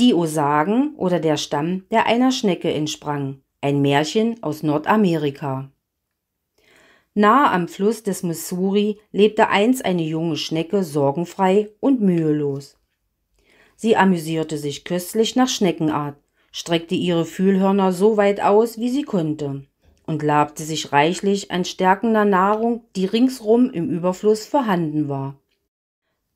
Die Osagen oder der Stamm, der einer Schnecke entsprang. Ein Märchen aus Nordamerika. Nahe am Fluss des Missouri lebte einst eine junge Schnecke sorgenfrei und mühelos. Sie amüsierte sich köstlich nach Schneckenart, streckte ihre Fühlhörner so weit aus, wie sie konnte, und labte sich reichlich an stärkender Nahrung, die ringsrum im Überfluss vorhanden war.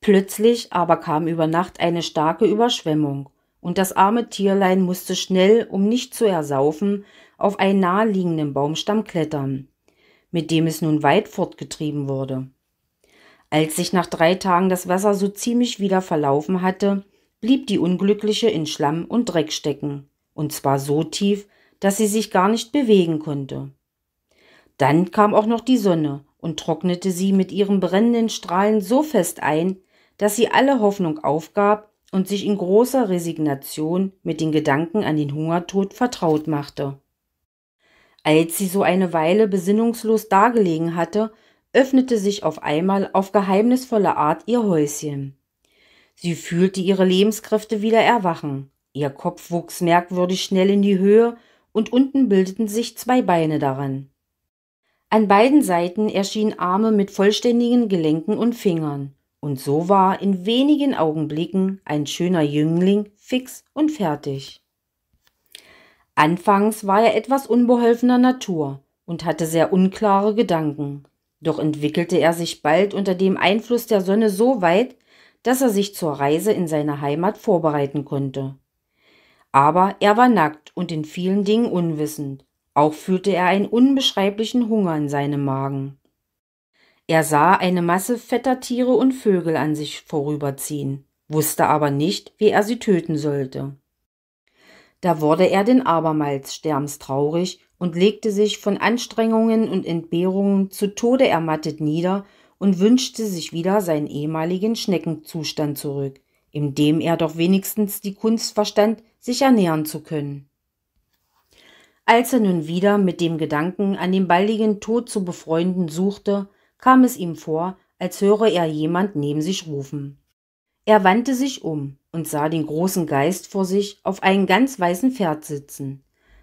Plötzlich aber kam über Nacht eine starke Überschwemmung und das arme Tierlein musste schnell, um nicht zu ersaufen, auf einen naheliegenden Baumstamm klettern, mit dem es nun weit fortgetrieben wurde. Als sich nach drei Tagen das Wasser so ziemlich wieder verlaufen hatte, blieb die Unglückliche in Schlamm und Dreck stecken, und zwar so tief, dass sie sich gar nicht bewegen konnte. Dann kam auch noch die Sonne und trocknete sie mit ihren brennenden Strahlen so fest ein, dass sie alle Hoffnung aufgab, und sich in großer Resignation mit den Gedanken an den Hungertod vertraut machte. Als sie so eine Weile besinnungslos dagelegen hatte, öffnete sich auf einmal auf geheimnisvolle Art ihr Häuschen. Sie fühlte ihre Lebenskräfte wieder erwachen. Ihr Kopf wuchs merkwürdig schnell in die Höhe und unten bildeten sich zwei Beine daran. An beiden Seiten erschienen Arme mit vollständigen Gelenken und Fingern und so war in wenigen Augenblicken ein schöner Jüngling fix und fertig. Anfangs war er etwas unbeholfener Natur und hatte sehr unklare Gedanken. Doch entwickelte er sich bald unter dem Einfluss der Sonne so weit, dass er sich zur Reise in seine Heimat vorbereiten konnte. Aber er war nackt und in vielen Dingen unwissend. Auch fühlte er einen unbeschreiblichen Hunger in seinem Magen. Er sah eine Masse fetter Tiere und Vögel an sich vorüberziehen, wusste aber nicht, wie er sie töten sollte. Da wurde er denn abermals sterbenstraurig und legte sich von Anstrengungen und Entbehrungen zu Tode ermattet nieder und wünschte sich wieder seinen ehemaligen Schneckenzustand zurück, in dem er doch wenigstens die Kunst verstand, sich ernähren zu können. Als er nun wieder mit dem Gedanken, an den baldigen Tod zu befreunden suchte, kam es ihm vor, als höre er jemand neben sich rufen. Er wandte sich um und sah den großen Geist vor sich auf einem ganz weißen Pferd sitzen.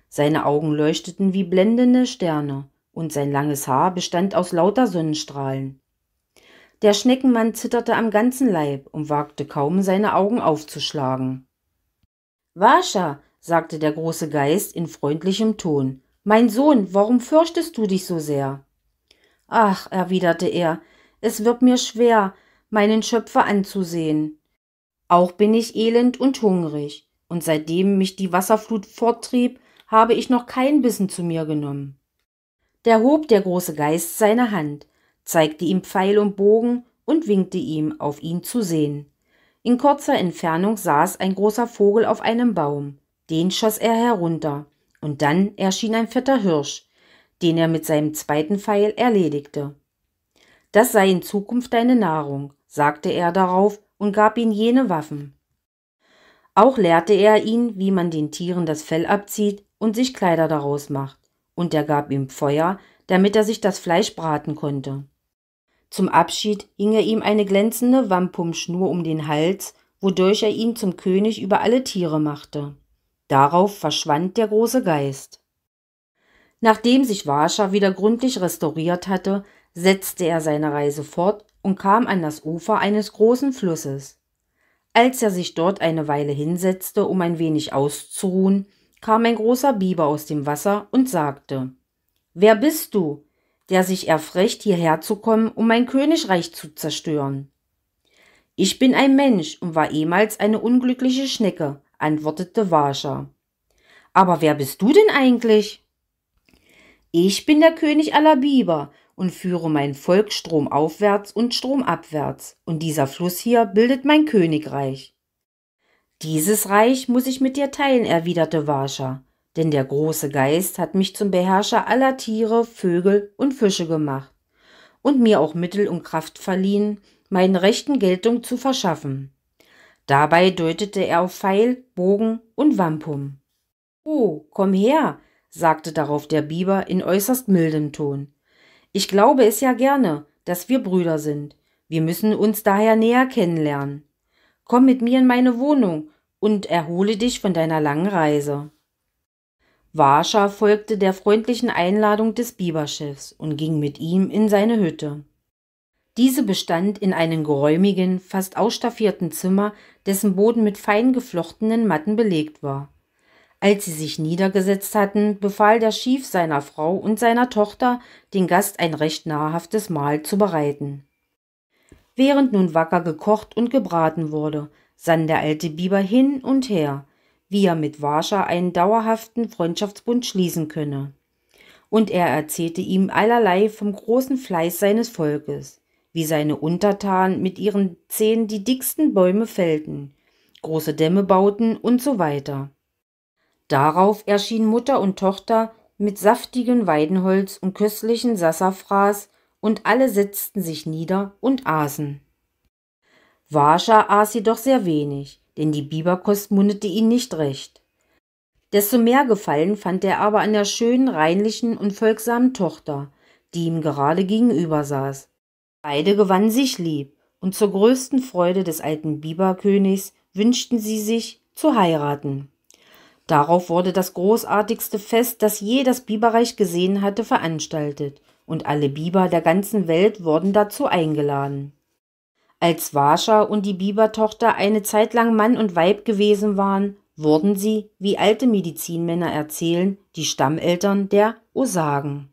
Seine Augen leuchteten wie blendende Sterne, und sein langes Haar bestand aus lauter Sonnenstrahlen. Der Schneckenmann zitterte am ganzen Leib und wagte kaum seine Augen aufzuschlagen. Wascha, sagte der große Geist in freundlichem Ton, mein Sohn, warum fürchtest du dich so sehr? Ach, erwiderte er, es wird mir schwer, meinen Schöpfer anzusehen. Auch bin ich elend und hungrig, und seitdem mich die Wasserflut forttrieb, habe ich noch keinen Bissen zu mir genommen. Da hob der große Geist seine Hand, zeigte ihm Pfeil und Bogen und winkte ihm, auf ihn zu sehen. In kurzer Entfernung saß ein großer Vogel auf einem Baum. Den schoss er herunter, und dann erschien ein fetter Hirsch, den er mit seinem zweiten Pfeil erledigte. Das sei in Zukunft deine Nahrung, sagte er darauf und gab ihm jene Waffen. Auch lehrte er ihn, wie man den Tieren das Fell abzieht und sich Kleider daraus macht, und er gab ihm Feuer, damit er sich das Fleisch braten konnte. Zum Abschied hing er ihm eine glänzende Wampumschnur um den Hals, wodurch er ihn zum König über alle Tiere machte. Darauf verschwand der große Geist. Nachdem sich Warscha wieder gründlich restauriert hatte, setzte er seine Reise fort und kam an das Ufer eines großen Flusses. Als er sich dort eine Weile hinsetzte, um ein wenig auszuruhen, kam ein großer Biber aus dem Wasser und sagte Wer bist du, der sich erfrecht, hierher zu kommen, um mein Königreich zu zerstören? Ich bin ein Mensch und war ehemals eine unglückliche Schnecke, antwortete Warscha. Aber wer bist du denn eigentlich? Ich bin der König aller Biber und führe mein Volk stromaufwärts und stromabwärts, und dieser Fluss hier bildet mein Königreich. Dieses Reich muss ich mit dir teilen, erwiderte Warscha, denn der große Geist hat mich zum Beherrscher aller Tiere, Vögel und Fische gemacht und mir auch Mittel und Kraft verliehen, meinen Rechten Geltung zu verschaffen. Dabei deutete er auf Pfeil, Bogen und Wampum. Oh, komm her, sagte darauf der Biber in äußerst mildem Ton. Ich glaube es ja gerne, dass wir Brüder sind. Wir müssen uns daher näher kennenlernen. Komm mit mir in meine Wohnung und erhole dich von deiner langen Reise. Warscha folgte der freundlichen Einladung des Biberchefs und ging mit ihm in seine Hütte. Diese bestand in einem geräumigen, fast ausstaffierten Zimmer, dessen Boden mit fein geflochtenen Matten belegt war. Als sie sich niedergesetzt hatten, befahl der Schief seiner Frau und seiner Tochter, den Gast ein recht nahrhaftes Mahl zu bereiten. Während nun wacker gekocht und gebraten wurde, sann der alte Biber hin und her, wie er mit Warscha einen dauerhaften Freundschaftsbund schließen könne. Und er erzählte ihm allerlei vom großen Fleiß seines Volkes, wie seine Untertanen mit ihren Zehen die dicksten Bäume fällten, große Dämme bauten und so weiter. Darauf erschienen Mutter und Tochter mit saftigem Weidenholz und köstlichen Sassafras, und alle setzten sich nieder und aßen. Warscha aß jedoch sehr wenig, denn die Biberkost mundete ihn nicht recht. Desto mehr Gefallen fand er aber an der schönen, reinlichen und folgsamen Tochter, die ihm gerade gegenüber saß. Beide gewannen sich lieb, und zur größten Freude des alten Biberkönigs wünschten sie sich zu heiraten. Darauf wurde das großartigste Fest, das je das Biberreich gesehen hatte, veranstaltet, und alle Biber der ganzen Welt wurden dazu eingeladen. Als Wascha und die Bibertochter eine Zeit lang Mann und Weib gewesen waren, wurden sie, wie alte Medizinmänner erzählen, die Stammeltern der Osagen.